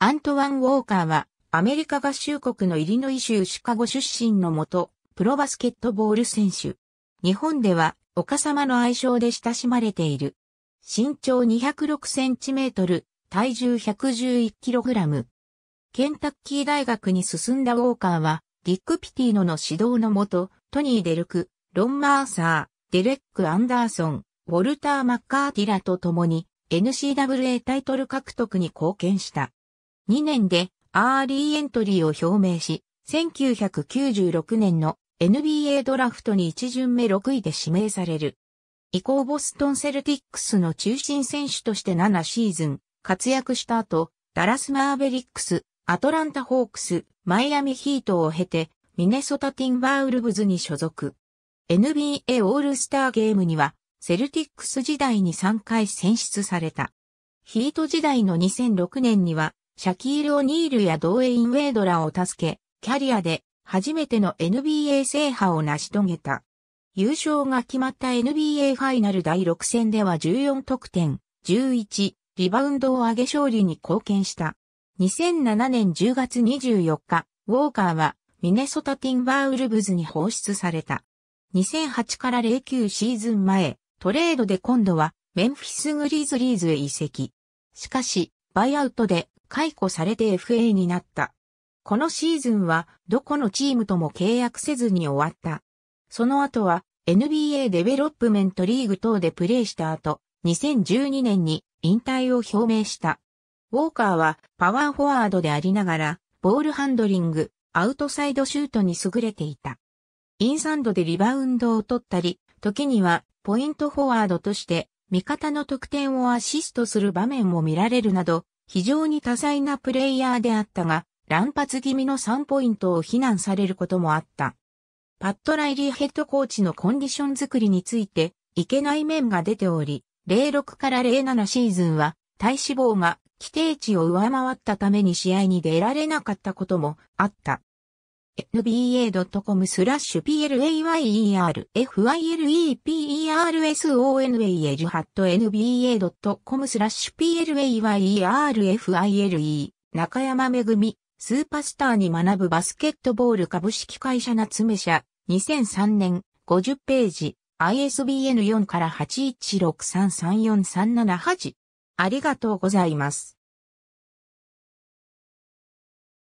アントワン・ウォーカーは、アメリカ合衆国のイリノイ州シカゴ出身のもと、プロバスケットボール選手。日本では、岡様の愛称で親しまれている。身長206センチメートル、体重111キログラム。ケンタッキー大学に進んだウォーカーは、ディック・ピティーノの指導のもと、トニー・デルク、ロン・マーサー、デレック・アンダーソン、ウォルター・マッカーティラと共に、n c w a タイトル獲得に貢献した。2年でアーリーエントリーを表明し、1996年の NBA ドラフトに1巡目6位で指名される。以降ボストンセルティックスの中心選手として7シーズン活躍した後、ダラスマーベリックス、アトランタホークス、マイアミヒートを経て、ミネソタティンバウルブズに所属。NBA オールスターゲームには、セルティックス時代に3回選出された。ヒート時代の2006年には、シャキール・オニールやドウェイン・ウェイドラを助け、キャリアで初めての NBA 制覇を成し遂げた。優勝が決まった NBA ファイナル第6戦では14得点、11、リバウンドを上げ勝利に貢献した。2007年10月24日、ウォーカーはミネソタティンバーウルブズに放出された。2008から09シーズン前、トレードで今度はメンフィスグリズリーズへ移籍。しかし、バイアウトで解雇されて FA になった。このシーズンはどこのチームとも契約せずに終わった。その後は NBA デベロップメントリーグ等でプレーした後、2012年に引退を表明した。ウォーカーはパワーフォワードでありながら、ボールハンドリング、アウトサイドシュートに優れていた。インサンドでリバウンドを取ったり、時にはポイントフォワードとして味方の得点をアシストする場面も見られるなど、非常に多彩なプレイヤーであったが、乱発気味の3ポイントを非難されることもあった。パットライリーヘッドコーチのコンディション作りについて、いけない面が出ており、06から07シーズンは、体脂肪が規定値を上回ったために試合に出られなかったこともあった。nba.com スラッシュ p l a y e r f i l e p e r s o n a g e nba.com スラッシュ p l a y e r f i l e 中山めぐみスーパースターに学ぶバスケットボール株式会社夏目社2003年50ページ ISBN4 から8163343738ありがとうございます。